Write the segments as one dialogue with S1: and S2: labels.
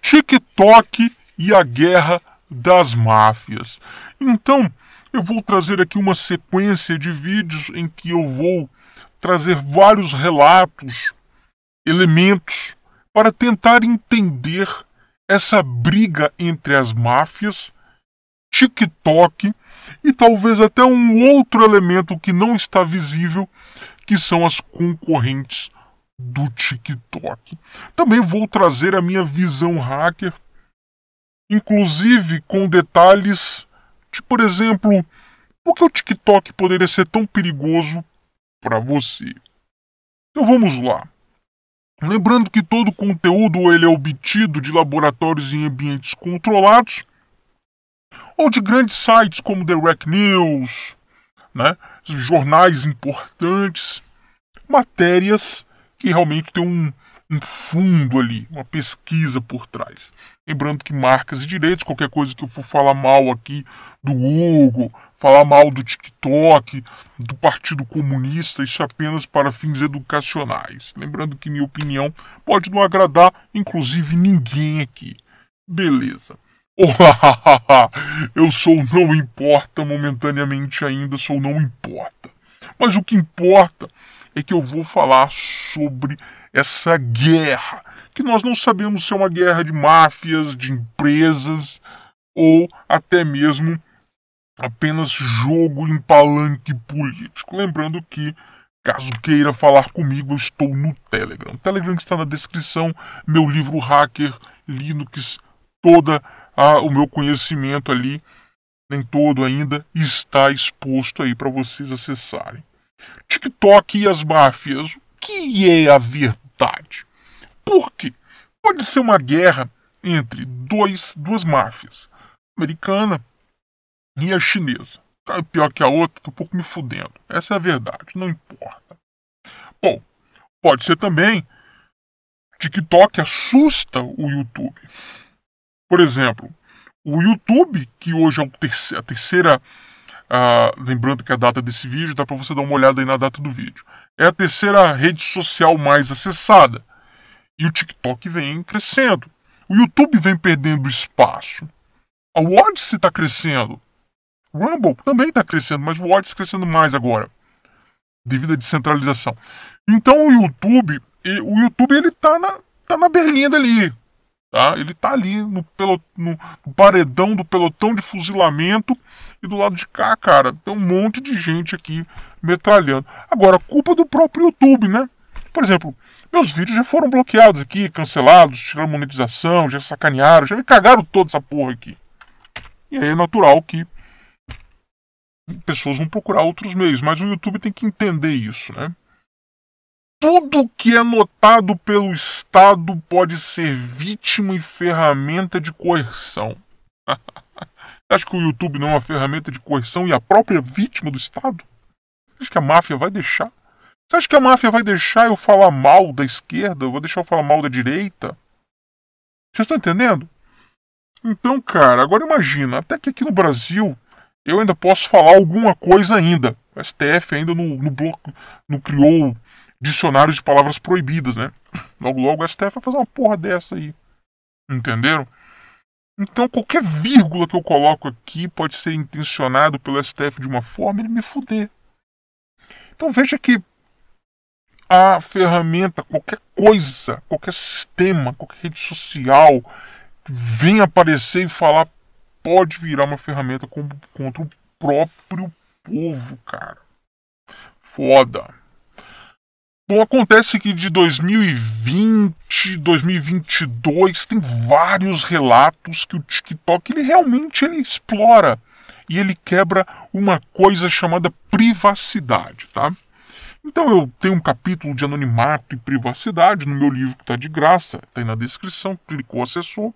S1: TikTok e a guerra das máfias. Então, eu vou trazer aqui uma sequência de vídeos em que eu vou trazer vários relatos, elementos, para tentar entender essa briga entre as máfias, TikTok e talvez até um outro elemento que não está visível, que são as concorrentes do TikTok. Também vou trazer a minha visão hacker, inclusive com detalhes de, por exemplo, por que o TikTok poderia ser tão perigoso para você. Então vamos lá. Lembrando que todo conteúdo ele é obtido de laboratórios em ambientes controlados ou de grandes sites como The Rec News, né? jornais importantes, matérias que realmente tem um, um fundo ali, uma pesquisa por trás. Lembrando que marcas e direitos, qualquer coisa que eu for falar mal aqui do Hugo, falar mal do TikTok, do Partido Comunista, isso é apenas para fins educacionais. Lembrando que minha opinião pode não agradar, inclusive, ninguém aqui. Beleza. eu sou não importa momentaneamente ainda, sou não importa. Mas o que importa é que eu vou falar sobre essa guerra, que nós não sabemos se é uma guerra de máfias, de empresas ou até mesmo apenas jogo em palanque político. Lembrando que Caso queira falar comigo, eu estou no Telegram. O Telegram está na descrição, meu livro Hacker Linux, toda a, o meu conhecimento ali, nem todo ainda, está exposto aí para vocês acessarem. TikTok e as máfias, o que é a verdade? Por quê? Pode ser uma guerra entre dois, duas máfias, a americana e a chinesa. Tá pior que a outra, estou um pouco me fudendo. Essa é a verdade, não importa. Bom, pode ser também TikTok assusta o YouTube. Por exemplo, o YouTube, que hoje é terceira, a terceira ah, lembrando que a data desse vídeo, dá para você dar uma olhada aí na data do vídeo. É a terceira rede social mais acessada. E o TikTok vem crescendo. O YouTube vem perdendo espaço. A Odyssey está crescendo. O Rumble também está crescendo, mas o está crescendo mais agora. Devido à descentralização. Então o YouTube, o YouTube ele tá na, tá na berlinda ali. Tá? Ele tá ali no, pelo, no paredão do pelotão de fuzilamento e do lado de cá, cara, tem um monte de gente aqui metralhando. Agora, culpa do próprio YouTube, né? Por exemplo, meus vídeos já foram bloqueados aqui, cancelados, tiraram monetização, já sacanearam, já me cagaram toda essa porra aqui. E aí é natural que pessoas vão procurar outros meios, mas o YouTube tem que entender isso, né? Tudo que é notado pelo Estado pode ser vítima e ferramenta de coerção. acha que o YouTube não é uma ferramenta de coerção e a própria vítima do Estado? Você acha que a máfia vai deixar? Você acha que a máfia vai deixar eu falar mal da esquerda? Eu vou deixar eu falar mal da direita? Vocês estão entendendo? Então, cara, agora imagina, até que aqui no Brasil eu ainda posso falar alguma coisa ainda. O STF ainda no, no bloco não criou dicionários de palavras proibidas, né? Logo, logo o STF vai fazer uma porra dessa aí. Entenderam? Então qualquer vírgula que eu coloco aqui pode ser intencionado pelo STF de uma forma e ele me fuder. Então veja que a ferramenta, qualquer coisa, qualquer sistema, qualquer rede social vem aparecer e falar pode virar uma ferramenta contra o próprio povo, cara. Foda. Bom, acontece que de 2020, 2022, tem vários relatos que o TikTok ele realmente ele explora e ele quebra uma coisa chamada privacidade, tá? Então eu tenho um capítulo de anonimato e privacidade no meu livro que está de graça, está aí na descrição, clicou, acessou.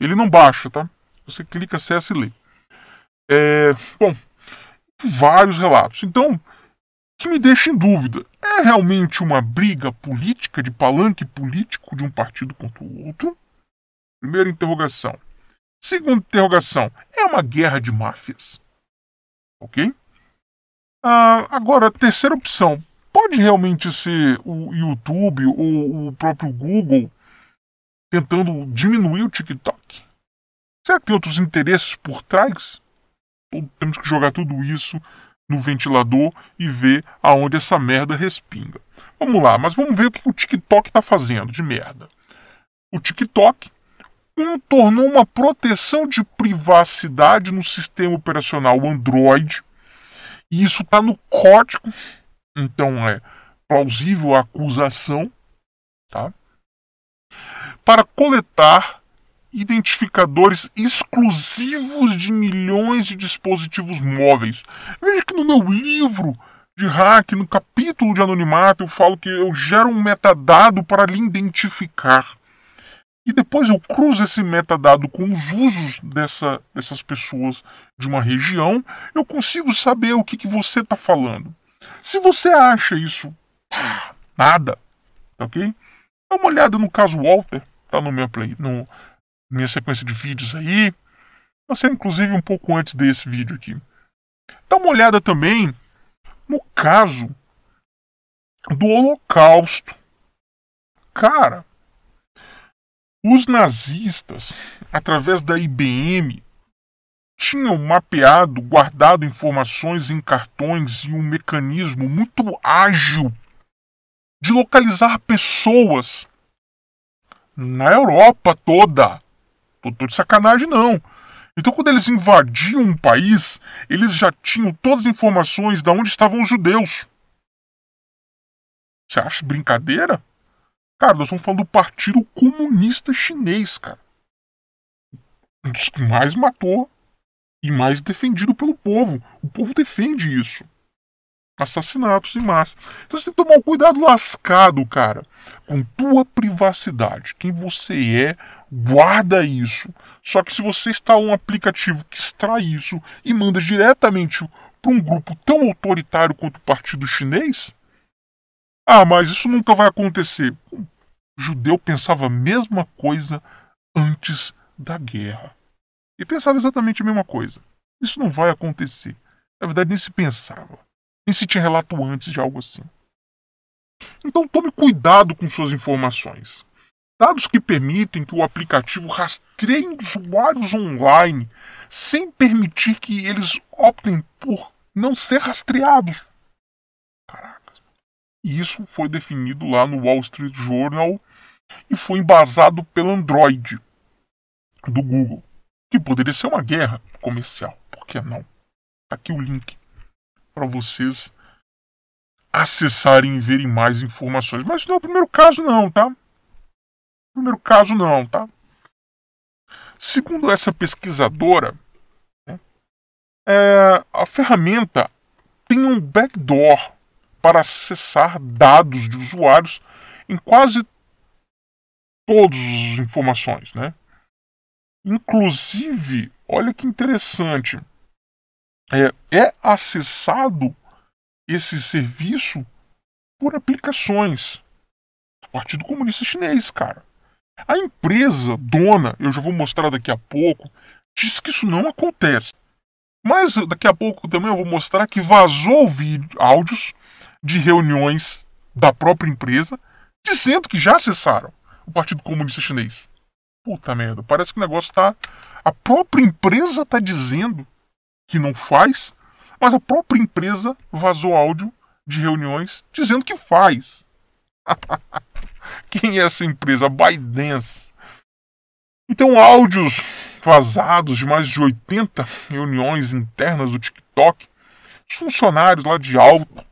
S1: Ele não baixa, tá? Você clica, acessa e lê. É, bom, vários relatos. Então, que me deixa em dúvida é realmente uma briga política, de palanque político de um partido contra o outro? Primeira interrogação. Segunda interrogação, é uma guerra de máfias. Ok? Ah, agora, terceira opção. Pode realmente ser o YouTube ou o próprio Google tentando diminuir o TikTok? Será que tem outros interesses por trás? Ou temos que jogar tudo isso no ventilador e ver aonde essa merda respinga. Vamos lá, mas vamos ver o que o TikTok está fazendo de merda. O TikTok contornou uma proteção de privacidade no sistema operacional Android. E isso está no código. Então é plausível a acusação. Tá? Para coletar identificadores exclusivos de milhões de dispositivos móveis. Veja que no meu livro de hack, no capítulo de anonimato, eu falo que eu gero um metadado para lhe identificar. E depois eu cruzo esse metadado com os usos dessa, dessas pessoas de uma região, eu consigo saber o que, que você está falando. Se você acha isso nada, tá ok? Dá uma olhada no caso Walter, tá no meu play, no, minha sequência de vídeos aí. Vai ser inclusive um pouco antes desse vídeo aqui. Dá uma olhada também no caso do Holocausto. Cara, os nazistas, através da IBM, tinham mapeado, guardado informações em cartões e um mecanismo muito ágil de localizar pessoas na Europa toda. Tô, tipo, tô de sacanagem, não. Então, quando eles invadiam um país, eles já tinham todas as informações de onde estavam os judeus. Você acha brincadeira? Cara, nós estamos falando do Partido Comunista Chinês, cara. Um dos que mais matou e mais defendido pelo povo. O povo defende isso assassinatos em massa. Então você tem que tomar um cuidado lascado, cara, com tua privacidade. Quem você é, guarda isso. Só que se você está um aplicativo que extrai isso e manda diretamente para um grupo tão autoritário quanto o Partido Chinês, ah, mas isso nunca vai acontecer. O judeu pensava a mesma coisa antes da guerra. E pensava exatamente a mesma coisa. Isso não vai acontecer. Na verdade, nem se pensava nem se tinha relato antes de algo assim. Então tome cuidado com suas informações. Dados que permitem que o aplicativo rastreie usuários online sem permitir que eles optem por não ser rastreados. Caraca. isso foi definido lá no Wall Street Journal e foi embasado pelo Android do Google, que poderia ser uma guerra comercial. Por que não? Tá aqui o link para vocês acessarem e verem mais informações. Mas não é o primeiro caso, não, tá? Primeiro caso, não, tá? Segundo essa pesquisadora, né, é, a ferramenta tem um backdoor para acessar dados de usuários em quase todas as informações, né? Inclusive, olha que interessante é, é acessado esse serviço por aplicações. Partido Comunista Chinês, cara. A empresa dona, eu já vou mostrar daqui a pouco, diz que isso não acontece. Mas daqui a pouco também eu vou mostrar que vazou vídeo, áudios de reuniões da própria empresa dizendo que já acessaram o Partido Comunista Chinês. Puta merda, parece que o negócio tá. A própria empresa tá dizendo que não faz, mas a própria empresa vazou áudio de reuniões dizendo que faz. Quem é essa empresa? Bidens. Então, áudios vazados de mais de 80 reuniões internas do TikTok, os funcionários lá de alto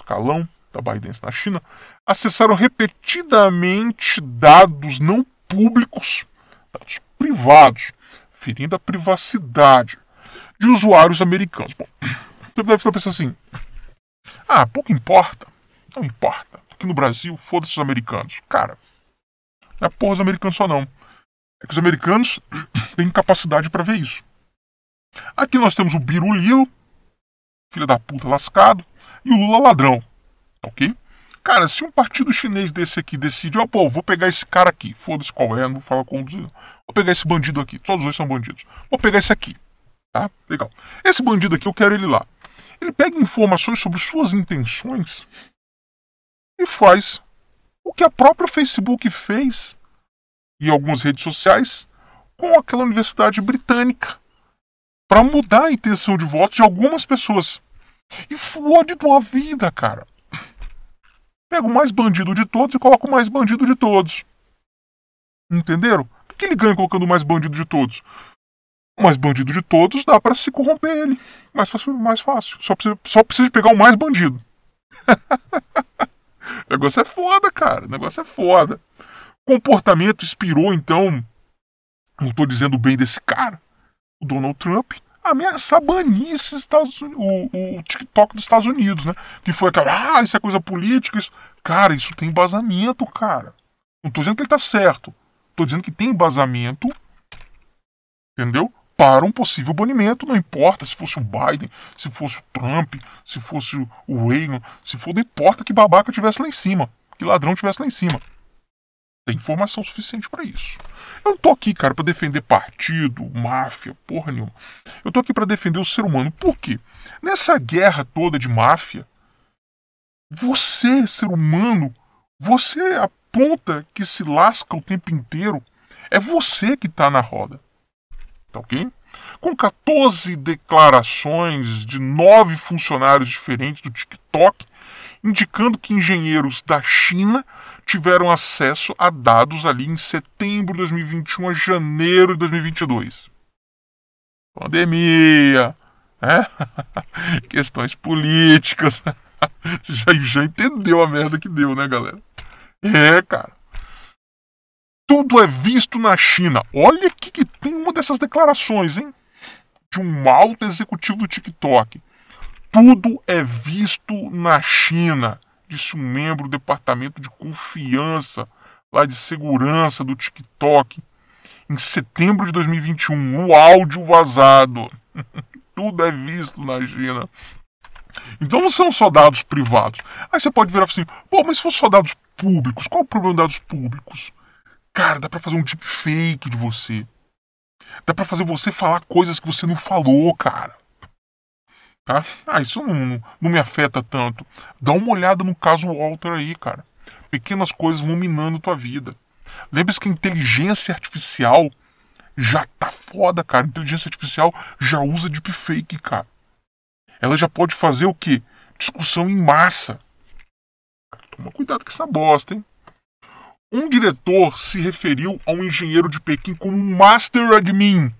S1: escalão da Bidens na China acessaram repetidamente dados não públicos, dados privados, ferindo a privacidade de usuários americanos. Bom, você deve estar pensando assim: ah, pouco importa. Não importa. Aqui no Brasil, foda-se os americanos. Cara, não é porra dos americanos só não. É que os americanos têm capacidade para ver isso. Aqui nós temos o Biruliro, filho da puta lascado, e o Lula ladrão. Ok? Cara, se um partido chinês desse aqui decide, ó, oh, pô, vou pegar esse cara aqui, foda-se qual é, não vou falar com o Vou pegar esse bandido aqui, todos os dois são bandidos. Vou pegar esse aqui. Tá? Legal. Esse bandido aqui, eu quero ele lá. Ele pega informações sobre suas intenções e faz o que a própria Facebook fez e algumas redes sociais com aquela universidade britânica para mudar a intenção de voto de algumas pessoas. E fode tua vida, cara. Pega o mais bandido de todos e coloca o mais bandido de todos. Entenderam? O que ele ganha colocando o mais bandido de todos? mais bandido de todos, dá para se corromper ele. Mais fácil, mais fácil. Só precisa, só precisa pegar o mais bandido. o negócio é foda, cara. O negócio é foda. comportamento inspirou, então, não estou dizendo bem desse cara, o Donald Trump, ameaçar banir esses Estados, o, o TikTok dos Estados Unidos, né? Que foi aquela, ah, isso é coisa política, isso. Cara, isso tem embasamento, cara. Não tô dizendo que ele tá certo. Tô dizendo que tem embasamento. Entendeu? para um possível banimento, não importa se fosse o Biden, se fosse o Trump, se fosse o Reagan, se for, não importa que babaca tivesse lá em cima, que ladrão tivesse lá em cima. Tem informação suficiente para isso. Eu não tô aqui, cara, para defender partido, máfia, porra nenhuma. Eu tô aqui para defender o ser humano. Por quê? Nessa guerra toda de máfia, você, ser humano, você a ponta que se lasca o tempo inteiro. É você que tá na roda tá ok? Com 14 declarações de nove funcionários diferentes do TikTok, indicando que engenheiros da China tiveram acesso a dados ali em setembro de 2021 a janeiro de 2022. Pandemia, né? questões políticas. já, já entendeu a merda que deu, né, galera? É, cara tudo é visto na China. Olha aqui que tem uma dessas declarações, hein? De um alto executivo do TikTok. Tudo é visto na China, disse um membro do departamento de confiança lá de segurança do TikTok. Em setembro de 2021, o áudio vazado. tudo é visto na China. Então não são só dados privados. Aí você pode virar assim, pô, mas se for só dados públicos, qual o problema de dados públicos? Cara, dá pra fazer um deepfake de você. Dá pra fazer você falar coisas que você não falou, cara. Tá? Ah, isso não, não, me afeta tanto. Dá uma olhada no caso Walter aí, cara. Pequenas coisas vão minando tua vida. Lembre-se que a inteligência artificial já tá foda, cara. A inteligência artificial já usa deepfake, cara. Ela já pode fazer o quê? Discussão em massa. Toma cuidado com essa bosta, hein? Um diretor se referiu a um engenheiro de Pequim como master admin.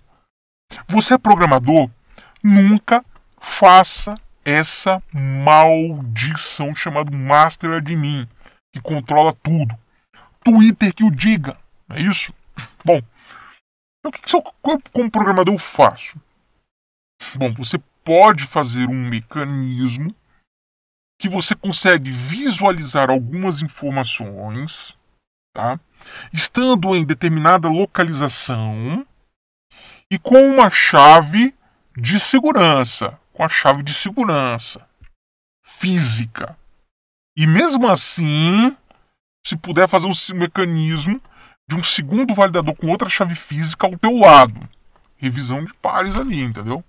S1: Você é programador? Nunca faça essa maldição chamada master admin, que controla tudo. Twitter que o diga, não é isso? Bom, então o que, que eu, como programador, eu faço? Bom, você pode fazer um mecanismo que você consegue visualizar algumas informações tá? estando em determinada localização e com uma chave de segurança, com a chave de segurança física. E mesmo assim, se puder fazer um mecanismo de um segundo validador com outra chave física ao teu lado, revisão de pares ali, entendeu?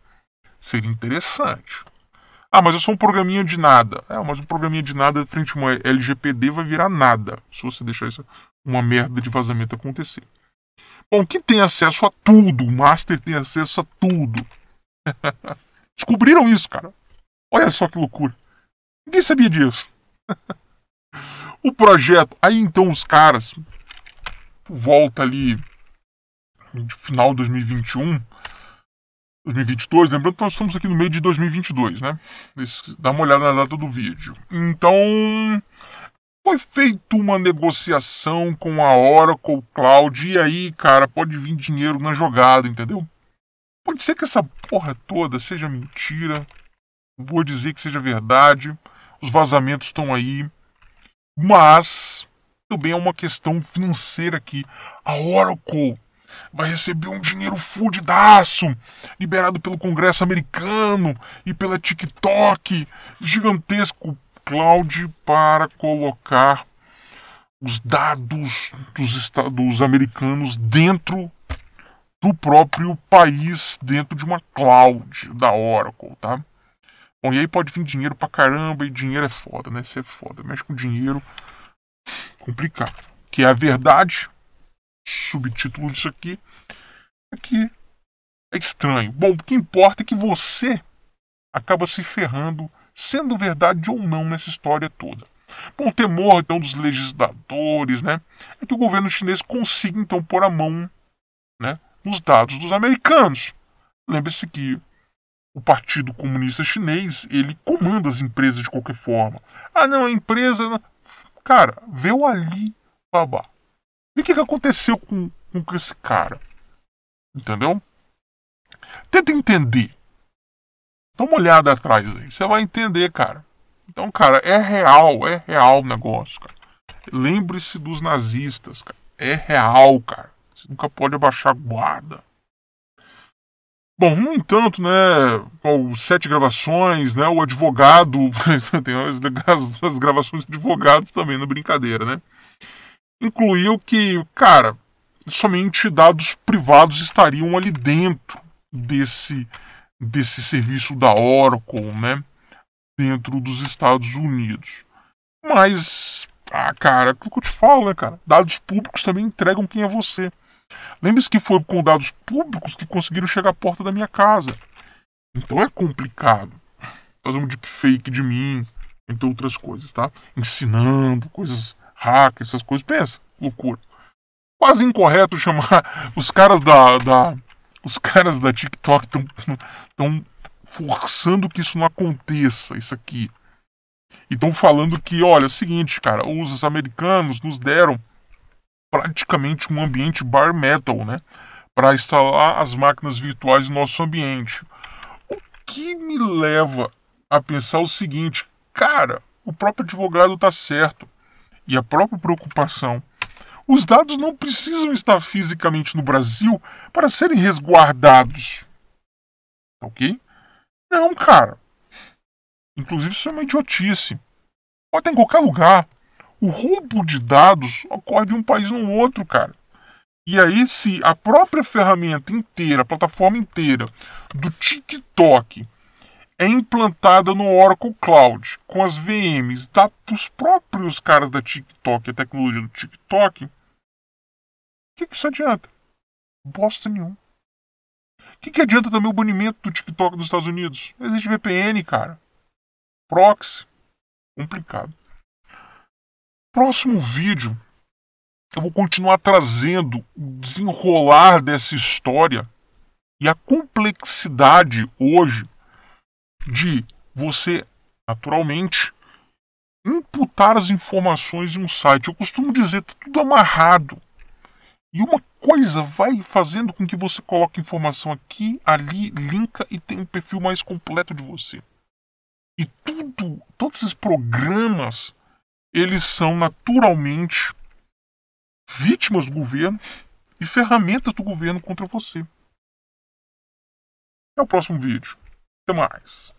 S1: Seria interessante. Ah, mas eu sou um programinha de nada. É, mas um programinha de nada frente a uma LGPD vai virar nada se você deixar isso uma merda de vazamento acontecer. Bom, que tem acesso a tudo, o Master tem acesso a tudo. Descobriram isso, cara. Olha só que loucura. Ninguém sabia disso. o projeto. Aí então os caras, volta ali, final de 2021, 2022, lembrando que nós estamos aqui no meio de 2022, né? Dá uma olhada na data do vídeo. Então, foi feita uma negociação com a Oracle Cloud e aí, cara, pode vir dinheiro na jogada, entendeu? Pode ser que essa porra toda seja mentira. Vou dizer que seja verdade. Os vazamentos estão aí. Mas também é uma questão financeira aqui. A Oracle vai receber um dinheiro fudidaço, liberado pelo Congresso americano e pela TikTok, gigantesco cloud para colocar os dados dos, estados, dos americanos dentro do próprio país, dentro de uma cloud da Oracle, tá? Bom, e aí pode vir dinheiro pra caramba, e dinheiro é foda, né? Isso é foda. Mexe com dinheiro, complicado. Que é a verdade, subtítulo disso aqui, é que é estranho. Bom, o que importa é que você acaba se ferrando sendo verdade ou não nessa história toda. Bom, o temor então dos legisladores né, é que o governo chinês consiga então pôr a mão né, nos dados dos americanos. Lembre-se que o Partido Comunista Chinês ele comanda as empresas de qualquer forma. Ah, não, a empresa. Cara, vê o Ali Babá. E o que, que aconteceu com, com esse cara? Entendeu? Tenta entender Dá uma olhada atrás aí, você vai entender, cara. Então, cara, é real, é real o negócio, cara. Lembre-se dos nazistas, cara. É real, cara. Você nunca pode abaixar a guarda. Bom, no entanto, né, com sete gravações, né, o advogado, tem as, as gravações de advogados também na brincadeira, né, incluiu que, cara, somente dados privados estariam ali dentro desse desse serviço da Oracle, né? Dentro dos Estados Unidos. Mas, ah, cara, aquilo é que eu te falo, né, cara? Dados públicos também entregam quem é você. Lembre-se que foi com dados públicos que conseguiram chegar à porta da minha casa. Então é complicado fazer um deepfake de mim, entre outras coisas, tá? Ensinando coisas hackers, essas coisas. Pensa, loucura. Quase incorreto chamar os caras da, da os caras da TikTok estão tão forçando que isso não aconteça, isso aqui. E estão falando que, olha, é o seguinte, cara, os americanos nos deram praticamente um ambiente bar metal, né? Para instalar as máquinas virtuais no nosso ambiente. O que me leva a pensar o seguinte, cara, o próprio advogado está certo. E a própria preocupação os dados não precisam estar fisicamente no Brasil para serem resguardados. Ok? Não, cara. Inclusive, isso é uma idiotice. Pode estar em qualquer lugar. O roubo de dados ocorre de um país no outro, cara. E aí, se a própria ferramenta inteira, a plataforma inteira do TikTok é implantada no Oracle Cloud com as VMs dos próprios caras da TikTok, a tecnologia do TikTok, que, que isso adianta? Bosta nenhum. O que, que adianta também o banimento do TikTok dos Estados Unidos? Existe VPN, cara. Proxy. Complicado. Próximo vídeo, eu vou continuar trazendo o desenrolar dessa história e a complexidade hoje de você, naturalmente, imputar as informações em um site. Eu costumo dizer, tá tudo amarrado. E uma coisa vai fazendo com que você coloque informação aqui, ali, linka e tenha um perfil mais completo de você. E tudo, todos esses programas, eles são naturalmente vítimas do governo e ferramentas do governo contra você. É o próximo vídeo. Até mais.